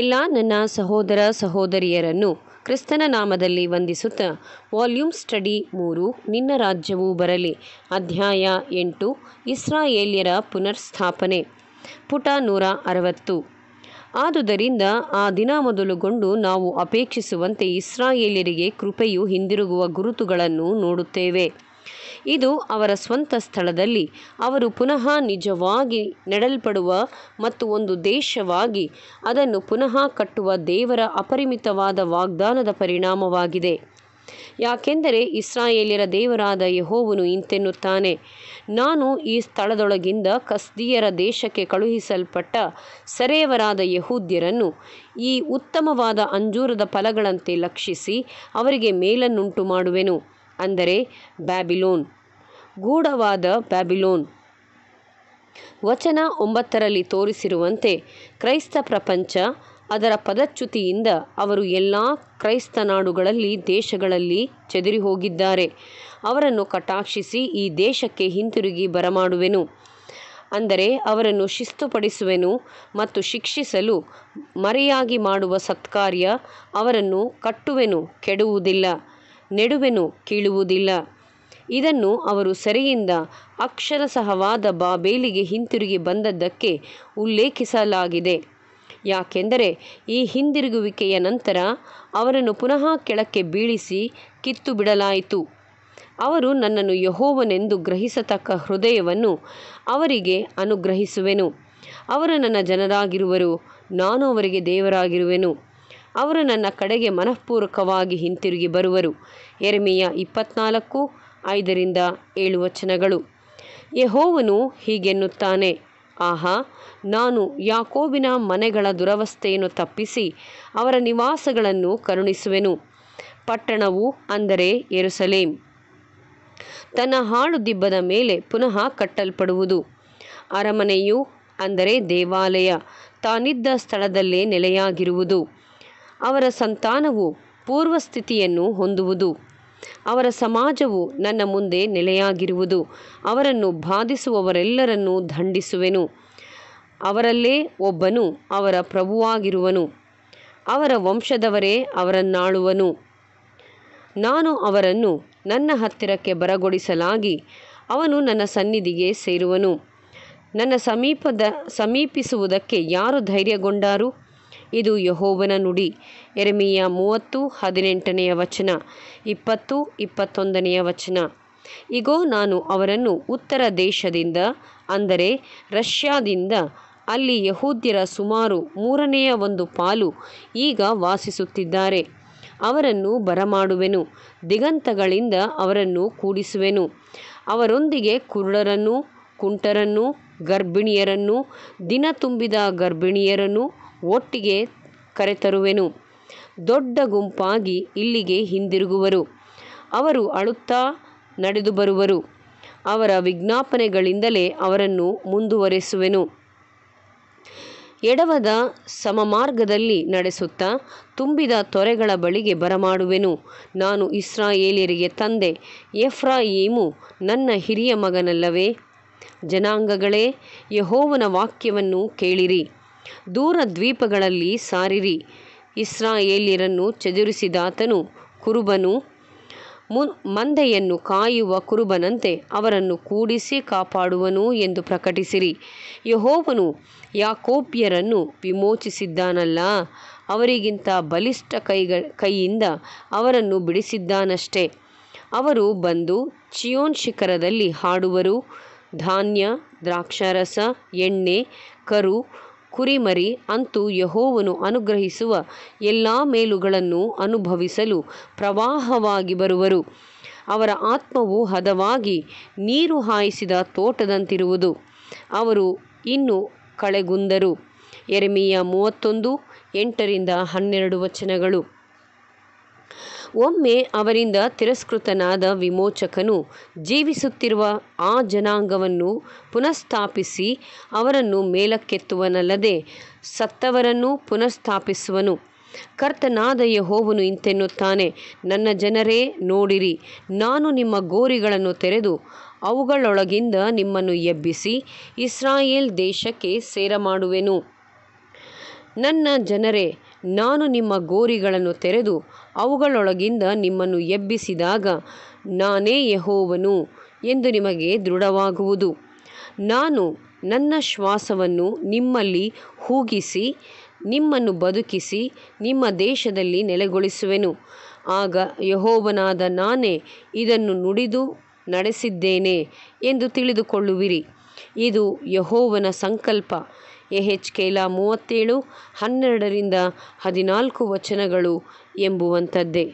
ಎಲ್ಲ ನನ್ನ ಸಹೋದರ ಸಹೋದರಿಯರನ್ನು ಕ್ರಿಸ್ತನ ನಾಮದಲ್ಲಿ ವಂದಿಸುತ್ತಾ ವಾಲ್ಯೂಮ್ ಸ್ಟಡಿ ಮೂರು ನಿನ್ನ ರಾಜ್ಯವು ಬರಲಿ ಅಧ್ಯಾಯ ಎಂಟು ಇಸ್ರಾಯೇಲ್ಯರ ಪುನರ್ಸ್ಥಾಪನೆ ಪುಟ ನೂರ ಅರವತ್ತು ಆದುದರಿಂದ ಆ ದಿನ ಮೊದಲುಗೊಂಡು ನಾವು ಅಪೇಕ್ಷಿಸುವಂತೆ ಇಸ್ರಾಯೇಲ್ಯರಿಗೆ ಕೃಪೆಯು ಹಿಂದಿರುಗುವ ಗುರುತುಗಳನ್ನು ನೋಡುತ್ತೇವೆ ಇದು ಅವರ ಸ್ವಂತ ಸ್ಥಳದಲ್ಲಿ ಅವರು ಪುನಃ ನಿಜವಾಗಿ ನೆಡಲ್ಪಡುವ ಮತ್ತು ಒಂದು ದೇಶವಾಗಿ ಅದನ್ನು ಪುನಃ ಕಟ್ಟುವ ದೇವರ ಅಪರಿಮಿತವಾದ ವಾಗ್ದಾನದ ಪರಿಣಾಮವಾಗಿದೆ ಯಾಕೆಂದರೆ ಇಸ್ರಾಯೇಲಿಯರ ದೇವರಾದ ಯಹೋವನು ಇಂತೆನ್ನುತ್ತಾನೆ ನಾನು ಈ ಸ್ಥಳದೊಳಗಿಂದ ಕಸ್ದಿಯರ ದೇಶಕ್ಕೆ ಕಳುಹಿಸಲ್ಪಟ್ಟ ಸರೆಯವರಾದ ಯಹೂದ್ಯರನ್ನು ಈ ಉತ್ತಮವಾದ ಅಂಜೂರದ ಫಲಗಳಂತೆ ಲಕ್ಷಿಸಿ ಅವರಿಗೆ ಮೇಲನ್ನುಂಟು ಮಾಡುವೆನು ಅಂದರೆ ಬ್ಯಾಬಿಲೋನ್ ಗೂಢವಾದ ಬ್ಯಾಬಿಲೋನ್ ವಚನ ಒಂಬತ್ತರಲ್ಲಿ ತೋರಿಸಿರುವಂತೆ ಕ್ರೈಸ್ತ ಪ್ರಪಂಚ ಅದರ ಪದಚ್ಯುತಿಯಿಂದ ಅವರು ಎಲ್ಲ ಕ್ರೈಸ್ತ ನಾಡುಗಳಲ್ಲಿ ದೇಶಗಳಲ್ಲಿ ಚದುರಿ ಹೋಗಿದ್ದಾರೆ ಅವರನ್ನು ಕಟಾಕ್ಷಿಸಿ ಈ ದೇಶಕ್ಕೆ ಹಿಂತಿರುಗಿ ಬರಮಾಡುವೆನು ಅಂದರೆ ಅವರನ್ನು ಶಿಸ್ತುಪಡಿಸುವೆನು ಮತ್ತು ಶಿಕ್ಷಿಸಲು ಮರೆಯಾಗಿ ಮಾಡುವ ಸತ್ಕಾರ್ಯ ಅವರನ್ನು ಕಟ್ಟುವೆನು ಕೆಡುವುದಿಲ್ಲ ನೆಡುವೆನು ಕೀಳುವುದಿಲ್ಲ ಇದನ್ನು ಅವರು ಸರಿಯಿಂದ ಅಕ್ಷರಶಃವಾದ ಬಾಬೇಲಿಗೆ ಹಿಂತಿರುಗಿ ಬಂದದ್ದಕ್ಕೆ ಉಲ್ಲೇಖಿಸಲಾಗಿದೆ ಯಾಕೆಂದರೆ ಈ ಹಿಂದಿರುಗುವಿಕೆಯ ನಂತರ ಅವರನ್ನು ಪುನಃ ಕೆಳಕ್ಕೆ ಬೀಳಿಸಿ ಕಿತ್ತು ಬಿಡಲಾಯಿತು ಅವರು ನನ್ನನ್ನು ಯಹೋವನೆಂದು ಗ್ರಹಿಸತಕ್ಕ ಹೃದಯವನ್ನು ಅವರಿಗೆ ಅನುಗ್ರಹಿಸುವೆನು ಅವರು ನನ್ನ ಜನರಾಗಿರುವರು ನಾನು ಅವರಿಗೆ ದೇವರಾಗಿರುವೆನು ಅವರು ನನ್ನ ಕಡೆಗೆ ಮನಃಪೂರ್ವಕವಾಗಿ ಹಿಂತಿರುಗಿ ಬರುವರು ಎರಮೆಯ ಇಪ್ಪತ್ನಾಲ್ಕು ಐದರಿಂದ ಏಳು ವಚನಗಳು ಯಹೋವನು ಹೀಗೆನ್ನುತ್ತಾನೆ ಆಹಾ ನಾನು ಯಾಕೋಬಿನ ಮನೆಗಳ ದುರವಸ್ಥೆಯನ್ನು ತಪ್ಪಿಸಿ ಅವರ ನಿವಾಸಗಳನ್ನು ಕರುಣಿಸುವೆನು ಪಟ್ಟಣವು ಅಂದರೆ ಎರುಸಲೇಂ ತನ್ನ ಹಾಳು ದಿಬ್ಬದ ಮೇಲೆ ಪುನಃ ಕಟ್ಟಲ್ಪಡುವುದು ಅರಮನೆಯು ಅಂದರೆ ದೇವಾಲಯ ತಾನಿದ್ದ ಸ್ಥಳದಲ್ಲೇ ನೆಲೆಯಾಗಿರುವುದು ಅವರ ಸಂತಾನವು ಪೂರ್ವಸ್ಥಿತಿಯನ್ನು ಹೊಂದುವುದು ಅವರ ಸಮಾಜವು ನನ್ನ ಮುಂದೆ ನೆಲೆಯಾಗಿರುವುದು ಅವರನ್ನು ಬಾಧಿಸುವವರೆಲ್ಲರನ್ನೂ ದಂಡಿಸುವೆನು ಅವರಲ್ಲೇ ಒಬ್ಬನು ಅವರ ಪ್ರಭುವಾಗಿರುವನು ಅವರ ವಂಶದವರೇ ಅವರನ್ನಾಳುವನು ನಾನು ಅವರನ್ನು ನನ್ನ ಹತ್ತಿರಕ್ಕೆ ಬರಗೊಳಿಸಲಾಗಿ ಅವನು ನನ್ನ ಸನ್ನಿಧಿಗೆ ಸೇರುವನು ನನ್ನ ಸಮೀಪದ ಸಮೀಪಿಸುವುದಕ್ಕೆ ಯಾರು ಧೈರ್ಯಗೊಂಡಾರು ಇದು ಯಹೋವನ ನುಡಿ ಎರಮಿಯ ಮೂವತ್ತು ಹದಿನೆಂಟನೆಯ ವಚನ ಇಪ್ಪತ್ತು ಇಪ್ಪತ್ತೊಂದನೆಯ ವಚನ ಇಗೋ ನಾನು ಅವರನ್ನು ಉತ್ತರ ದೇಶದಿಂದ ಅಂದರೆ ರಷ್ಯಾದಿಂದ ಅಲ್ಲಿ ಯಹೂದ್ಯರ ಸುಮಾರು ಮೂರನೆಯ ಒಂದು ಪಾಲು ಈಗ ವಾಸಿಸುತ್ತಿದ್ದಾರೆ ಅವರನ್ನು ಬರಮಾಡುವೆನು ದಿಗಂತಗಳಿಂದ ಅವರನ್ನು ಕೂಡಿಸುವೆನು ಅವರೊಂದಿಗೆ ಕುರುಡರನ್ನು ಕುಂಟರನ್ನು ಗರ್ಭಿಣಿಯರನ್ನು ದಿನ ತುಂಬಿದ ಗರ್ಭಿಣಿಯರನ್ನು ಒಟ್ಟಿಗೆ ಕರೆತರುವೆನು ದೊಡ್ಡ ಗುಂಪಾಗಿ ಇಲ್ಲಿಗೆ ಹಿಂದಿರುಗುವರು ಅವರು ಅಳುತ್ತಾ ನಡೆದು ಬರುವರು ಅವರ ವಿಜ್ಞಾಪನೆಗಳಿಂದಲೇ ಅವರನ್ನು ಮುಂದುವರೆಸುವೆನು ಎಡವದ ಸಮಮಾರ್ಗದಲ್ಲಿ ನಡೆಸುತ್ತಾ ತುಂಬಿದ ತೊರೆಗಳ ಬಳಿಗೆ ಬರಮಾಡುವೆನು ನಾನು ಇಸ್ರಾಯೇಲಿಯರಿಗೆ ತಂದೆ ಎಫ್ರಾಯೀಮು ನನ್ನ ಹಿರಿಯ ಮಗನಲ್ಲವೇ ಜನಾಂಗಗಳೇ ಯಹೋವನ ವಾಕ್ಯವನ್ನು ಕೇಳಿರಿ ದೂರ ದ್ವೀಪಗಳಲ್ಲಿ ಸಾರಿರಿ ಇಸ್ರಾಯೇಲಿಯರನ್ನು ಚದುರಿಸಿದಾತನು ಕುರುಬನು ಮಂದೆಯನ್ನು ಕಾಯುವ ಕುರುಬನಂತೆ ಅವರನ್ನು ಕೂಡಿಸಿ ಕಾಪಾಡುವನು ಎಂದು ಪ್ರಕಟಿಸಿರಿ ಯಹೋವನು ಯಾಕೋಪ್ಯರನ್ನು ವಿಮೋಚಿಸಿದ್ದಾನಲ್ಲ ಅವರಿಗಿಂತ ಬಲಿಷ್ಠ ಕೈಗ ಕೈಯಿಂದ ಅವರನ್ನು ಬಿಡಿಸಿದ್ದಾನಷ್ಟೆ ಅವರು ಬಂದು ಚಿಯೋನ್ ಶಿಖರದಲ್ಲಿ ಹಾಡುವರು ಧಾನ್ಯ ದ್ರಾಕ್ಷಾರಸ ಎಣ್ಣೆ ಕರು ಕುರಿಮರಿ ಅಂತೂ ಯಹೋವನು ಅನುಗ್ರಹಿಸುವ ಎಲ್ಲ ಮೇಲುಗಳನ್ನು ಅನುಭವಿಸಲು ಪ್ರವಾಹವಾಗಿ ಬರುವರು ಅವರ ಆತ್ಮವು ಹದವಾಗಿ ನೀರು ಹಾಯಿಸಿದ ತೋಟದಂತಿರುವುದು ಅವರು ಇನ್ನು ಕಳೆಗುಂದರು ಎರೆಮೆಯ ಮೂವತ್ತೊಂದು ಎಂಟರಿಂದ ಹನ್ನೆರಡು ವಚನಗಳು ಒಮ್ಮೆ ಅವರಿಂದ ತಿರಸ್ಕೃತನಾದ ವಿಮೋಚಕನು ಜೀವಿಸುತ್ತಿರುವ ಆ ಜನಾಂಗವನ್ನು ಪುನಃಸ್ಥಾಪಿಸಿ ಅವರನ್ನು ಮೇಲಕ್ಕೆತ್ತುವನಲ್ಲದೆ ಸತ್ತವರನ್ನು ಪುನಃಸ್ಥಾಪಿಸುವನು ಕರ್ತನಾದ ಯೆಹೋವನು ಇಂತೆನ್ನುತ್ತಾನೆ ನನ್ನ ಜನರೇ ನೋಡಿರಿ ನಾನು ನಿಮ್ಮ ಗೋರಿಗಳನ್ನು ತೆರೆದು ಅವುಗಳೊಳಗಿಂದ ನಿಮ್ಮನ್ನು ಎಬ್ಬಿಸಿ ಇಸ್ರಾಯೇಲ್ ದೇಶಕ್ಕೆ ಸೇರಮಾಡುವೆನು ನನ್ನ ಜನರೇ ನಾನು ನಿಮ್ಮ ಗೋರಿಗಳನ್ನು ತೆರೆದು ಅವುಗಳೊಳಗಿಂದ ನಿಮ್ಮನ್ನು ಎಬ್ಬಿಸಿದಾಗ ನಾನೇ ಯಹೋವನು ಎಂದು ನಿಮಗೆ ದೃಢವಾಗುವುದು ನಾನು ನನ್ನ ಶ್ವಾಸವನ್ನು ನಿಮ್ಮಲ್ಲಿ ಹೂಗಿಸಿ ನಿಮ್ಮನ್ನು ಬದುಕಿಸಿ ನಿಮ್ಮ ದೇಶದಲ್ಲಿ ನೆಲೆಗೊಳಿಸುವೆನು ಆಗ ಯಹೋವನಾದ ನಾನೇ ಇದನ್ನು ನುಡಿದು ನಡೆಸಿದ್ದೇನೆ ಎಂದು ತಿಳಿದುಕೊಳ್ಳುವಿರಿ ಇದು ಯಹೋವನ ಸಂಕಲ್ಪ ಎ ಹೆಚ್ ಕೇಲ ಮೂವತ್ತೇಳು ಹನ್ನೆರಡರಿಂದ ಹದಿನಾಲ್ಕು ವಚನಗಳು ಎಂಬುವಂಥದ್ದೇ